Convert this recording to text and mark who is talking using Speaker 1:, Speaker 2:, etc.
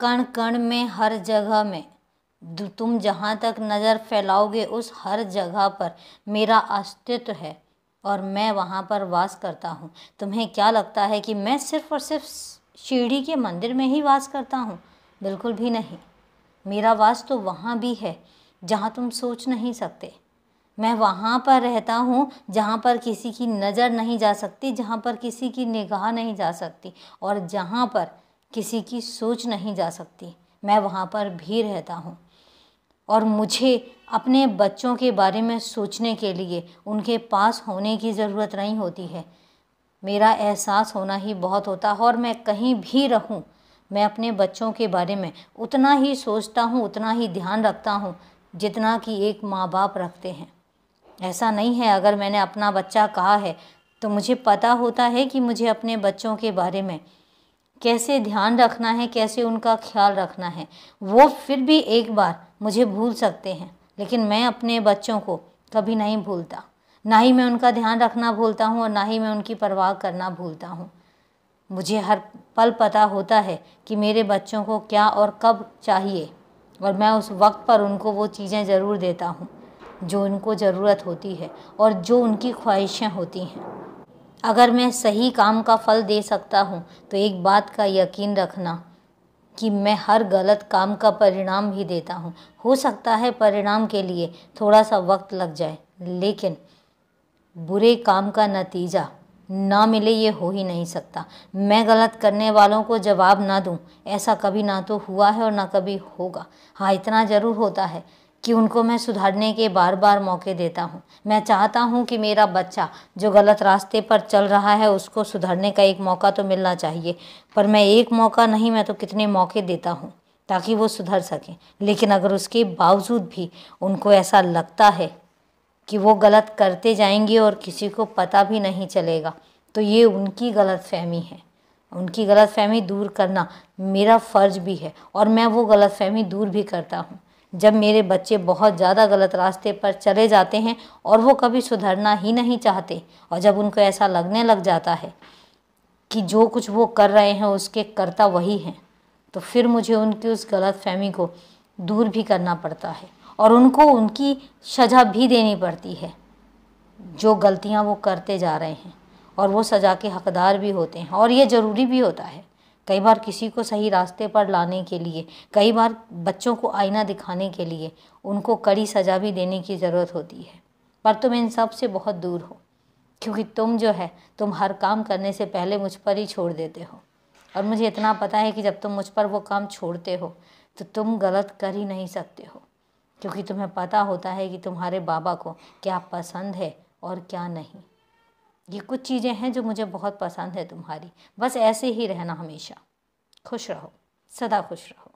Speaker 1: कण कण में हर जगह में तुम जहाँ तक नज़र फैलाओगे उस हर जगह पर मेरा अस्तित्व है और मैं वहाँ पर वास करता हूँ तुम्हें क्या लगता है कि मैं सिर्फ़ और सिर्फ शिरढ़ी के मंदिर में ही वास करता हूँ बिल्कुल भी नहीं मेरा वास तो वहाँ भी है जहाँ तुम सोच नहीं सकते मैं वहाँ पर रहता हूँ जहाँ पर किसी की नज़र नहीं जा सकती जहाँ पर किसी की निगाह नहीं जा सकती और जहाँ पर किसी की सोच नहीं जा सकती मैं वहाँ पर भी रहता हूँ और मुझे अपने बच्चों के बारे में सोचने के लिए उनके पास होने की ज़रूरत नहीं होती है मेरा एहसास होना ही बहुत होता है और मैं कहीं भी रहूं मैं अपने बच्चों के बारे में उतना ही सोचता हूं उतना ही ध्यान रखता हूं जितना कि एक माँ बाप रखते हैं ऐसा नहीं है अगर मैंने अपना बच्चा कहा है तो मुझे पता होता है कि मुझे अपने बच्चों के बारे में कैसे ध्यान रखना है कैसे उनका ख्याल रखना है वो फिर भी एक बार मुझे भूल सकते हैं लेकिन मैं अपने बच्चों को कभी नहीं भूलता ना ही मैं उनका ध्यान रखना भूलता हूँ और ना ही मैं उनकी परवाह करना भूलता हूँ मुझे हर पल पता होता है कि मेरे बच्चों को क्या और कब चाहिए और मैं उस वक्त पर उनको वो चीज़ें ज़रूर देता हूँ जो उनको ज़रूरत होती है और जो उनकी ख्वाहिशें होती हैं अगर मैं सही काम का फल दे सकता हूँ तो एक बात का यकीन रखना कि मैं हर गलत काम का परिणाम भी देता हूँ हो सकता है परिणाम के लिए थोड़ा सा वक्त लग जाए लेकिन बुरे काम का नतीजा ना मिले ये हो ही नहीं सकता मैं गलत करने वालों को जवाब ना दूँ ऐसा कभी ना तो हुआ है और ना कभी होगा हाँ इतना ज़रूर होता है कि उनको मैं सुधारने के बार बार मौके देता हूँ मैं चाहता हूँ कि मेरा बच्चा जो गलत रास्ते पर चल रहा है उसको सुधारने का एक मौका तो मिलना चाहिए पर मैं एक मौका नहीं मैं तो कितने मौके देता हूँ ताकि वो सुधर सकें लेकिन अगर उसके बावजूद भी उनको ऐसा लगता है कि वो गलत करते जाएंगे और किसी को पता भी नहीं चलेगा तो ये उनकी गलत फहमी है उनकी गलत फहमी दूर करना मेरा फ़र्ज भी है और मैं वो गलत फहमी दूर भी करता हूँ जब मेरे बच्चे बहुत ज़्यादा गलत रास्ते पर चले जाते हैं और वो कभी सुधरना ही नहीं चाहते और जब उनको ऐसा लगने लग जाता है कि जो कुछ वो कर रहे हैं उसके करता वही हैं तो फिर मुझे उनकी उस गलत फहमी को दूर भी करना पड़ता है और उनको उनकी सज़ा भी देनी पड़ती है जो गलतियाँ वो करते जा रहे हैं और वो सज़ा के हकदार भी होते हैं और ये ज़रूरी भी होता है कई बार किसी को सही रास्ते पर लाने के लिए कई बार बच्चों को आईना दिखाने के लिए उनको कड़ी सजा भी देने की ज़रूरत होती है पर तुम इन सब से बहुत दूर हो क्योंकि तुम जो है तुम हर काम करने से पहले मुझ पर ही छोड़ देते हो और मुझे इतना पता है कि जब तुम मुझ पर वो काम छोड़ते हो तो तुम गलत कर ही नहीं सकते हो क्योंकि तुम्हें पता होता है कि तुम्हारे बाबा को क्या पसंद है और क्या नहीं ये कुछ चीज़ें हैं जो मुझे बहुत पसंद है तुम्हारी बस ऐसे ही रहना हमेशा खुश रहो सदा खुश रहो